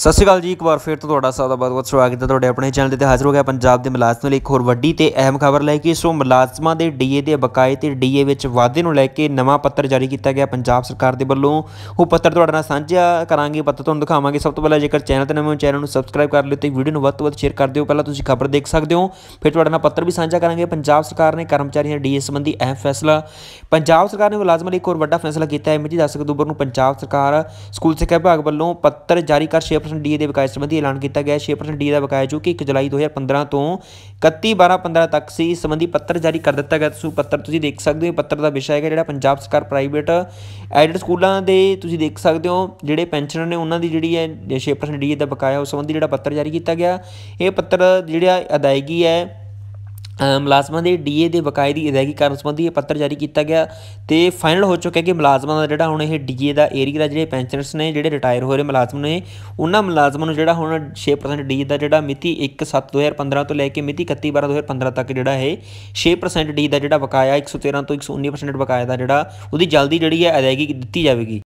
ਸਤਿ ਸ਼੍ਰੀ ਅਕਾਲ ਜੀ ਇੱਕ ਵਾਰ ਫਿਰ ਤੋਂ ਤੁਹਾਡਾ ਸਾਰਾ ਬਹੁਤ-ਬਹੁਤ ਸਵਾਗਤ ਹੈ ਤੁਹਾਡੇ ਆਪਣੇ ਚੈਨਲ ਤੇ ਹਾਜ਼ਰ ਹੋ ਗਿਆ ਪੰਜਾਬ ਦੇ ਮੁਲਾਜ਼ਮਾਂ ਲਈ ਇੱਕ ਹੋਰ ਵੱਡੀ ਤੇ ਅਹਿਮ ਖਬਰ ਲੈ ਕੇ ਸੋ ਮੁਲਾਜ਼ਮਾਂ ਦੇ ਡੀਏ ਦੇ ਬਕਾਏ ਤੇ ਡੀਏ ਵਿੱਚ ਵਾਧੇ ਨੂੰ ਲੈ ਕੇ ਨਵਾਂ ਪੱਤਰ ਜਾਰੀ ਕੀਤਾ ਗਿਆ ਪੰਜਾਬ ਸਰਕਾਰ ਦੇ ਵੱਲੋਂ ਉਹ ਪੱਤਰ ਤੁਹਾਡੇ ਨਾਲ ਸਾਂਝਾ ਕਰਾਂਗੇ ਪੱਤਰ ਤੁਹਾਨੂੰ ਦਿਖਾਵਾਂਗੇ ਸਭ ਤੋਂ ਪਹਿਲਾਂ ਜੇਕਰ ਚੈਨਲ ਤੇ ਨਵੇਂ ਚੈਨਲ ਨੂੰ ਸਬਸਕ੍ਰਾਈਬ ਕਰ ਲਿਓ ਤੇ ਵੀਡੀਓ ਨੂੰ ਵੱਧ ਤੋਂ ਵੱਧ ਸ਼ੇਅਰ ਕਰ ਦਿਓ ਪਹਿਲਾਂ ਤੁਸੀਂ ਖਬਰ ਦੇਖ ਸਕਦੇ ਹੋ ਫਿਰ ਤੁਹਾਡੇ ਨਾਲ ਪੱਤਰ ਵੀ ਸਾਂਝਾ ਕਰਾਂਗੇ ਪੰਜਾਬ ਸਰਕਾਰ ਨੇ ਕਰਮਚਾਰੀਆਂ ਦੇ ਡੀਏ ਸੰਬੰਧੀ ਅਹਿਮ ਫੈਸਲਾ ਪੰਜਾਬ ਸਰਕਾਰ ਨੇ ਮੁਲਾਜ਼ਮਾਂ ਲਈ ਇੱਕ ਹੋਰ ਵੱਡਾ ਫੈਸਲਾ ਕੀਤਾ ਹੈ ਮਿਤੀ 10 ਅਕਤੂਬਰ ਨੂੰ ਪੰਜਾਬ ਸਰਕਾਰ ਸਕੂਲ ਸਿੱਖਿਆ ਵਿਭਾਗ ਵੱਲੋਂ ਪੱਤਰ ਜਾਰੀ ਕਰ 6% ਡੀ ਦੇ ਬਕਾਇਆ ਸੰਬੰਧੀ ਐਲਾਨ ਕੀਤਾ ਗਿਆ 6% ਡੀ ਦਾ ਬਕਾਇਆ ਜੋ ਕਿ 1 ਜੁਲਾਈ 2015 ਤੋਂ 31 12 15 ਤੱਕ ਸੀ ਇਸ ਸੰਬੰਧੀ ਪੱਤਰ ਜਾਰੀ ਕਰ ਦਿੱਤਾ ਗਿਆ ਤੁਸੀਂ ਪੱਤਰ ਤੁਸੀਂ ਦੇਖ ਸਕਦੇ ਹੋ ਪੱਤਰ ਦਾ ਵਿਸ਼ਾ ਹੈਗਾ ਜਿਹੜਾ ਪੰਜਾਬ ਸਰਕਾਰ ਪ੍ਰਾਈਵੇਟ ਐਡਿਡ ਸਕੂਲਾਂ ਦੇ ਤੁਸੀਂ ਦੇਖ ਸਕਦੇ ਹੋ ਜਿਹੜੇ ਪੈਨਸ਼ਨਰ ਨੇ ਉਹਨਾਂ ਦੀ ਜਿਹੜੀ ਹੈ 6% ਡੀ ਦਾ ਬਕਾਇਆ ਉਸ ਸੰਬੰਧੀ ਜਿਹੜਾ ਪੱਤਰ ਜਾਰੀ ਕੀਤਾ ਗਿਆ ਇਹ ਪੱਤਰ ਜਿਹੜਾ ਅਦਾਇਗੀ ਹੈ ਮੁਲਾਜ਼ਮਾਂ ਦੇ ਡੀਏ ਦੇ ਦੀ ਅਦਾਇਗੀ ਕਰਨ ਸੰਬੰਧੀ ਇਹ ਪੱਤਰ ਜਾਰੀ ਕੀਤਾ ਗਿਆ ਤੇ ਫਾਈਨਲ ਹੋ ਚੁੱਕਿਆ ਕਿ ਮੁਲਾਜ਼ਮਾਂ ਦਾ ਜਿਹੜਾ ਹੁਣ ਇਹ ਡੀਏ ਦਾ ਏਰੀਆ ਜਿਹੜੇ ਪੈਨਸ਼ਨਰਸ ਨੇ ਜਿਹੜੇ ਰਿਟਾਇਰ ਹੋ ਰਹੇ ਮੁਲਾਜ਼ਮ ਨੇ ਉਹਨਾਂ ਮੁਲਾਜ਼ਮਾਂ ਨੂੰ ਜਿਹੜਾ ਹੁਣ 6% ਡੀਏ ਦਾ ਜਿਹੜਾ ਮਿਤੀ 1/7/2015 ਤੋਂ ਲੈ ਕੇ ਮਿਤੀ 31/12/2015 ਤੱਕ ਜਿਹੜਾ ਹੈ 6% ਡੀ ਦਾ ਜਿਹੜਾ ਬਕਾਇਆ 113 ਤੋਂ 119% ਬਕਾਇਆ ਦਾ ਜਿਹੜਾ ਉਹਦੀ ਜਲਦੀ ਜਿਹੜੀ ਹੈ ਅਦਾਇਗੀ ਦਿੱਤੀ ਜਾਵੇਗੀ